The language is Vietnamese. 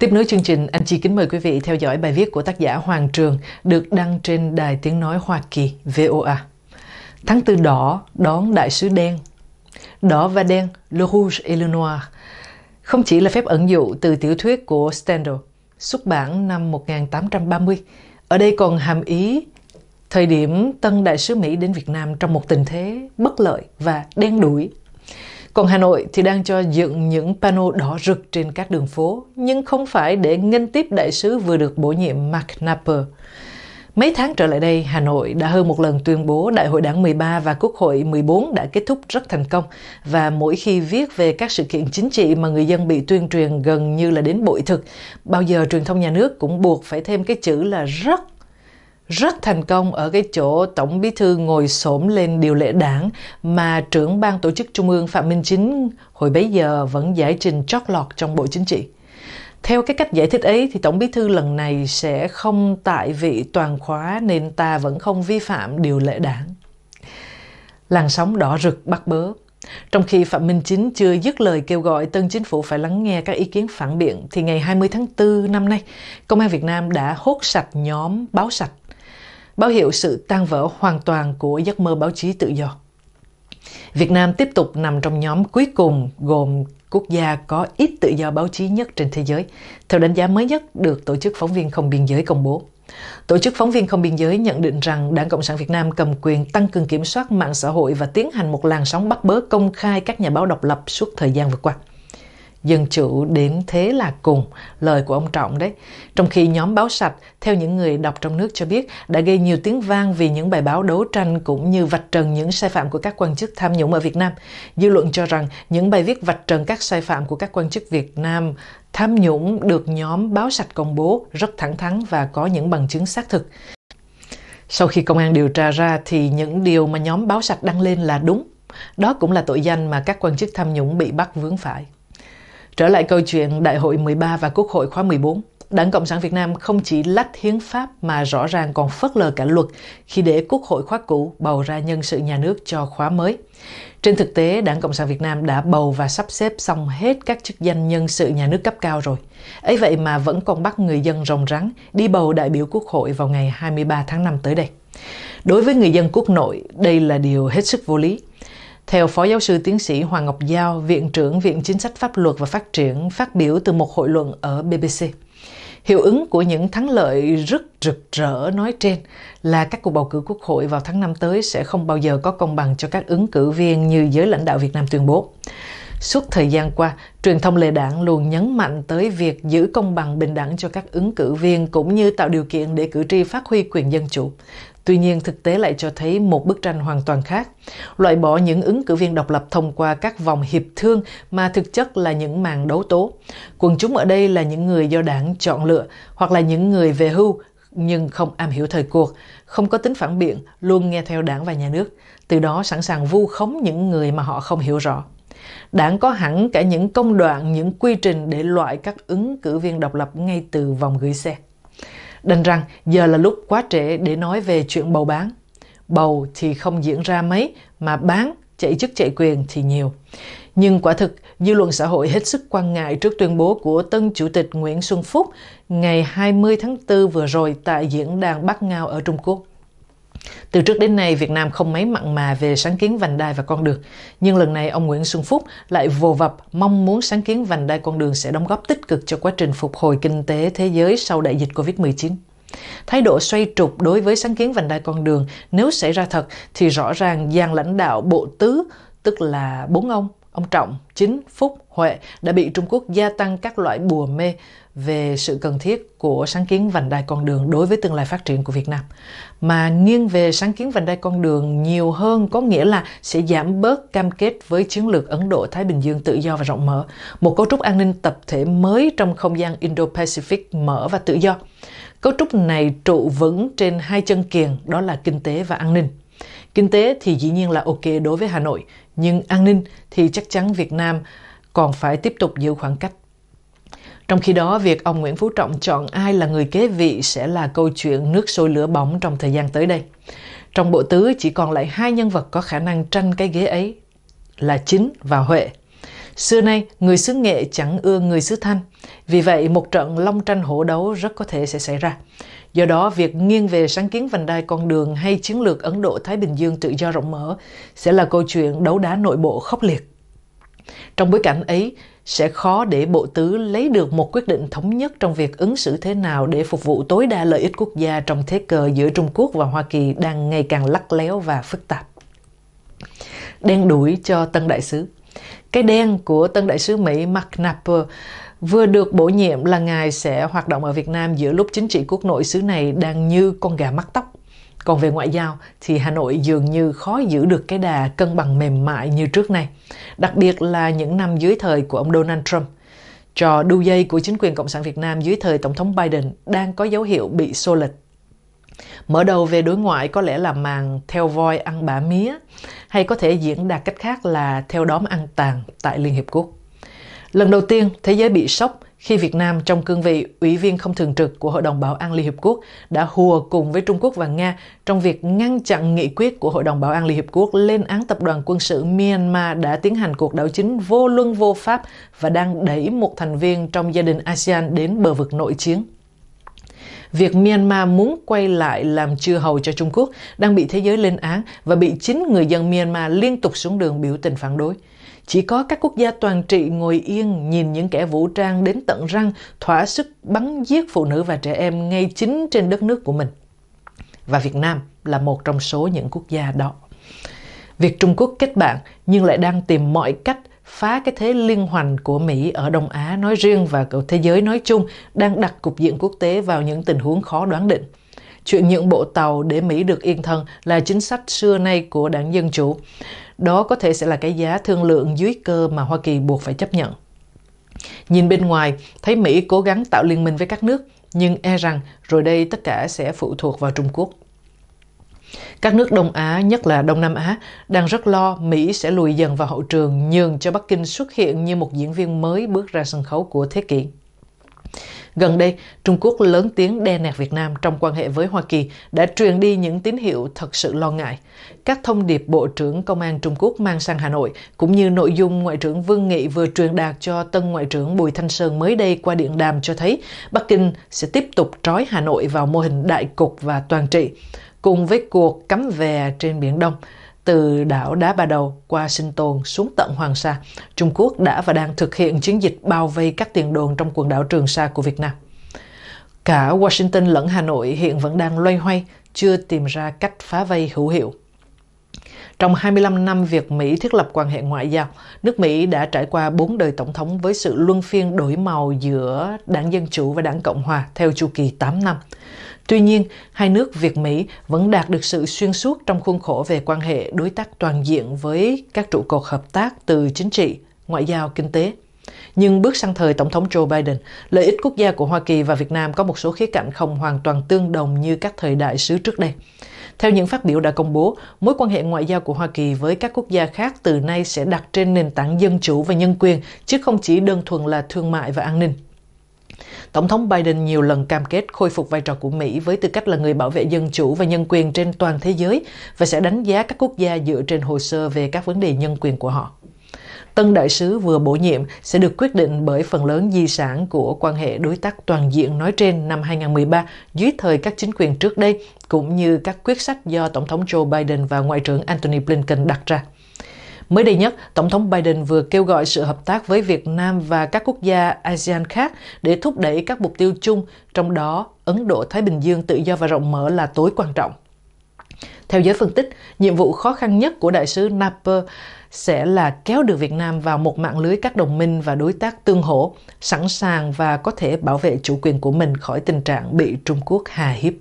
Tiếp nối chương trình, anh chị kính mời quý vị theo dõi bài viết của tác giả Hoàng Trường được đăng trên Đài Tiếng Nói Hoa Kỳ VOA. Tháng tư đỏ đón đại sứ đen. Đỏ và đen, le rouge et le noir, không chỉ là phép ẩn dụ từ tiểu thuyết của Stendhal, xuất bản năm 1830. Ở đây còn hàm ý thời điểm tân đại sứ Mỹ đến Việt Nam trong một tình thế bất lợi và đen đuổi còn Hà Nội thì đang cho dựng những pano đỏ rực trên các đường phố, nhưng không phải để nghênh tiếp đại sứ vừa được bổ nhiệm Mark Napper. Mấy tháng trở lại đây, Hà Nội đã hơn một lần tuyên bố Đại hội Đảng 13 và Quốc hội 14 đã kết thúc rất thành công và mỗi khi viết về các sự kiện chính trị mà người dân bị tuyên truyền gần như là đến bội thực, bao giờ truyền thông nhà nước cũng buộc phải thêm cái chữ là rất rất thành công ở cái chỗ Tổng Bí Thư ngồi xổm lên điều lệ đảng mà trưởng ban tổ chức Trung ương Phạm Minh Chính hồi bấy giờ vẫn giải trình chót lọt trong Bộ Chính trị. Theo cái cách giải thích ấy thì Tổng Bí Thư lần này sẽ không tại vị toàn khóa nên ta vẫn không vi phạm điều lệ đảng. Làn sóng đỏ rực bắt bớ trong khi Phạm Minh Chính chưa dứt lời kêu gọi tân chính phủ phải lắng nghe các ý kiến phản biện, thì ngày 20 tháng 4 năm nay, Công an Việt Nam đã hốt sạch nhóm báo sạch báo hiệu sự tan vỡ hoàn toàn của giấc mơ báo chí tự do. Việt Nam tiếp tục nằm trong nhóm cuối cùng gồm quốc gia có ít tự do báo chí nhất trên thế giới, theo đánh giá mới nhất được Tổ chức Phóng viên Không Biên Giới công bố. Tổ chức Phóng viên Không Biên Giới nhận định rằng Đảng Cộng sản Việt Nam cầm quyền tăng cường kiểm soát mạng xã hội và tiến hành một làn sóng bắt bớ công khai các nhà báo độc lập suốt thời gian vừa qua dân chủ đến thế là cùng, lời của ông Trọng đấy. Trong khi nhóm báo sạch, theo những người đọc trong nước cho biết, đã gây nhiều tiếng vang vì những bài báo đấu tranh cũng như vạch trần những sai phạm của các quan chức tham nhũng ở Việt Nam. Dư luận cho rằng những bài viết vạch trần các sai phạm của các quan chức Việt Nam tham nhũng được nhóm báo sạch công bố rất thẳng thắn và có những bằng chứng xác thực. Sau khi công an điều tra ra thì những điều mà nhóm báo sạch đăng lên là đúng. Đó cũng là tội danh mà các quan chức tham nhũng bị bắt vướng phải. Trở lại câu chuyện Đại hội 13 và Quốc hội khóa 14, Đảng Cộng sản Việt Nam không chỉ lách hiến pháp mà rõ ràng còn phớt lờ cả luật khi để Quốc hội khóa cũ bầu ra nhân sự nhà nước cho khóa mới. Trên thực tế, Đảng Cộng sản Việt Nam đã bầu và sắp xếp xong hết các chức danh nhân sự nhà nước cấp cao rồi. Ấy vậy mà vẫn còn bắt người dân rồng rắn đi bầu đại biểu Quốc hội vào ngày 23 tháng 5 tới đây. Đối với người dân quốc nội, đây là điều hết sức vô lý. Theo Phó Giáo sư Tiến sĩ Hoàng Ngọc Giao, Viện trưởng Viện Chính sách Pháp luật và Phát triển phát biểu từ một hội luận ở BBC, hiệu ứng của những thắng lợi rất rực rỡ nói trên là các cuộc bầu cử quốc hội vào tháng 5 tới sẽ không bao giờ có công bằng cho các ứng cử viên như giới lãnh đạo Việt Nam tuyên bố. Suốt thời gian qua, truyền thông lề đảng luôn nhấn mạnh tới việc giữ công bằng bình đẳng cho các ứng cử viên cũng như tạo điều kiện để cử tri phát huy quyền dân chủ. Tuy nhiên, thực tế lại cho thấy một bức tranh hoàn toàn khác. Loại bỏ những ứng cử viên độc lập thông qua các vòng hiệp thương mà thực chất là những màn đấu tố. Quần chúng ở đây là những người do đảng chọn lựa hoặc là những người về hưu nhưng không am hiểu thời cuộc, không có tính phản biện, luôn nghe theo đảng và nhà nước, từ đó sẵn sàng vu khống những người mà họ không hiểu rõ. Đảng có hẳn cả những công đoạn, những quy trình để loại các ứng cử viên độc lập ngay từ vòng gửi xe đành rằng giờ là lúc quá trễ để nói về chuyện bầu bán. Bầu thì không diễn ra mấy, mà bán, chạy chức chạy quyền thì nhiều. Nhưng quả thực, dư luận xã hội hết sức quan ngại trước tuyên bố của tân chủ tịch Nguyễn Xuân Phúc ngày 20 tháng 4 vừa rồi tại diễn đàn Bắc Ngao ở Trung Quốc. Từ trước đến nay, Việt Nam không mấy mặn mà về sáng kiến vành đai và con đường. Nhưng lần này, ông Nguyễn Xuân Phúc lại vồ vập mong muốn sáng kiến vành đai con đường sẽ đóng góp tích cực cho quá trình phục hồi kinh tế thế giới sau đại dịch COVID-19. Thái độ xoay trục đối với sáng kiến vành đai con đường nếu xảy ra thật thì rõ ràng gian lãnh đạo bộ tứ, tức là bốn ông, ông Trọng, Chính, Phúc, Huệ đã bị Trung Quốc gia tăng các loại bùa mê về sự cần thiết của sáng kiến vành đai con đường đối với tương lai phát triển của Việt Nam. Mà nghiêng về sáng kiến vành đai con đường nhiều hơn có nghĩa là sẽ giảm bớt cam kết với chiến lược Ấn Độ-Thái Bình Dương tự do và rộng mở, một cấu trúc an ninh tập thể mới trong không gian Indo-Pacific mở và tự do. Cấu trúc này trụ vững trên hai chân kiềng đó là kinh tế và an ninh. Kinh tế thì dĩ nhiên là ok đối với Hà Nội, nhưng an ninh thì chắc chắn Việt Nam còn phải tiếp tục giữ khoảng cách trong khi đó, việc ông Nguyễn Phú Trọng chọn ai là người kế vị sẽ là câu chuyện nước sôi lửa bỏng trong thời gian tới đây. Trong bộ tứ chỉ còn lại hai nhân vật có khả năng tranh cái ghế ấy là Chính và Huệ. Xưa nay, người xứ nghệ chẳng ưa người xứ thanh, vì vậy một trận long tranh hổ đấu rất có thể sẽ xảy ra. Do đó, việc nghiêng về sáng kiến vành đai con đường hay chiến lược Ấn Độ-Thái Bình Dương tự do rộng mở sẽ là câu chuyện đấu đá nội bộ khốc liệt. Trong bối cảnh ấy, sẽ khó để Bộ Tứ lấy được một quyết định thống nhất trong việc ứng xử thế nào để phục vụ tối đa lợi ích quốc gia trong thế cờ giữa Trung Quốc và Hoa Kỳ đang ngày càng lắc léo và phức tạp. Đen đuổi cho tân đại sứ Cái đen của tân đại sứ Mỹ Mark Napper vừa được bổ nhiệm là ngài sẽ hoạt động ở Việt Nam giữa lúc chính trị quốc nội xứ này đang như con gà mắc tóc còn về ngoại giao thì Hà Nội dường như khó giữ được cái đà cân bằng mềm mại như trước này, đặc biệt là những năm dưới thời của ông Donald Trump. Trò đu dây của chính quyền Cộng sản Việt Nam dưới thời Tổng thống Biden đang có dấu hiệu bị xô lịch. Mở đầu về đối ngoại có lẽ là màn theo voi ăn bả mía, hay có thể diễn đạt cách khác là theo đóm ăn tàn tại Liên Hiệp Quốc. Lần đầu tiên, thế giới bị sốc khi Việt Nam trong cương vị Ủy viên không thường trực của Hội đồng Bảo an Liên Hiệp Quốc đã hùa cùng với Trung Quốc và Nga trong việc ngăn chặn nghị quyết của Hội đồng Bảo an Liên Hiệp Quốc lên án tập đoàn quân sự Myanmar đã tiến hành cuộc đảo chính vô luân vô pháp và đang đẩy một thành viên trong gia đình ASEAN đến bờ vực nội chiến việc Myanmar muốn quay lại làm chư hầu cho Trung Quốc đang bị thế giới lên án và bị chính người dân Myanmar liên tục xuống đường biểu tình phản đối. Chỉ có các quốc gia toàn trị ngồi yên nhìn những kẻ vũ trang đến tận răng thỏa sức bắn giết phụ nữ và trẻ em ngay chính trên đất nước của mình. Và Việt Nam là một trong số những quốc gia đó. Việc Trung Quốc kết bạn nhưng lại đang tìm mọi cách phá cái thế liên hoành của Mỹ ở Đông Á nói riêng và cầu thế giới nói chung đang đặt cục diện quốc tế vào những tình huống khó đoán định. Chuyện nhượng bộ tàu để Mỹ được yên thân là chính sách xưa nay của đảng Dân Chủ. Đó có thể sẽ là cái giá thương lượng dưới cơ mà Hoa Kỳ buộc phải chấp nhận. Nhìn bên ngoài, thấy Mỹ cố gắng tạo liên minh với các nước, nhưng e rằng rồi đây tất cả sẽ phụ thuộc vào Trung Quốc. Các nước Đông Á, nhất là Đông Nam Á, đang rất lo Mỹ sẽ lùi dần vào hậu trường nhường cho Bắc Kinh xuất hiện như một diễn viên mới bước ra sân khấu của thế kỷ. Gần đây, Trung Quốc lớn tiếng đe nẹt Việt Nam trong quan hệ với Hoa Kỳ đã truyền đi những tín hiệu thật sự lo ngại. Các thông điệp Bộ trưởng Công an Trung Quốc mang sang Hà Nội, cũng như nội dung Ngoại trưởng Vương Nghị vừa truyền đạt cho tân Ngoại trưởng Bùi Thanh Sơn mới đây qua điện đàm cho thấy Bắc Kinh sẽ tiếp tục trói Hà Nội vào mô hình đại cục và toàn trị. Cùng với cuộc cấm về trên Biển Đông, từ đảo Đá ba Đầu qua Sinh Tồn xuống tận Hoàng Sa, Trung Quốc đã và đang thực hiện chiến dịch bao vây các tiền đồn trong quần đảo Trường Sa của Việt Nam. Cả Washington lẫn Hà Nội hiện vẫn đang loay hoay, chưa tìm ra cách phá vây hữu hiệu. Trong 25 năm việc Mỹ thiết lập quan hệ ngoại giao, nước Mỹ đã trải qua 4 đời tổng thống với sự luân phiên đổi màu giữa đảng Dân Chủ và đảng Cộng Hòa theo chu kỳ 8 năm. Tuy nhiên, hai nước Việt Mỹ vẫn đạt được sự xuyên suốt trong khuôn khổ về quan hệ đối tác toàn diện với các trụ cột hợp tác từ chính trị, ngoại giao, kinh tế. Nhưng bước sang thời Tổng thống Joe Biden, lợi ích quốc gia của Hoa Kỳ và Việt Nam có một số khía cạnh không hoàn toàn tương đồng như các thời đại xứ trước đây. Theo những phát biểu đã công bố, mối quan hệ ngoại giao của Hoa Kỳ với các quốc gia khác từ nay sẽ đặt trên nền tảng dân chủ và nhân quyền, chứ không chỉ đơn thuần là thương mại và an ninh. Tổng thống Biden nhiều lần cam kết khôi phục vai trò của Mỹ với tư cách là người bảo vệ dân chủ và nhân quyền trên toàn thế giới và sẽ đánh giá các quốc gia dựa trên hồ sơ về các vấn đề nhân quyền của họ. Tân đại sứ vừa bổ nhiệm sẽ được quyết định bởi phần lớn di sản của quan hệ đối tác toàn diện nói trên năm 2013 dưới thời các chính quyền trước đây, cũng như các quyết sách do Tổng thống Joe Biden và Ngoại trưởng Antony Blinken đặt ra. Mới đây nhất, Tổng thống Biden vừa kêu gọi sự hợp tác với Việt Nam và các quốc gia ASEAN khác để thúc đẩy các mục tiêu chung, trong đó Ấn Độ-Thái Bình Dương tự do và rộng mở là tối quan trọng. Theo giới phân tích, nhiệm vụ khó khăn nhất của đại sứ Naper sẽ là kéo được Việt Nam vào một mạng lưới các đồng minh và đối tác tương hỗ, sẵn sàng và có thể bảo vệ chủ quyền của mình khỏi tình trạng bị Trung Quốc hà hiếp.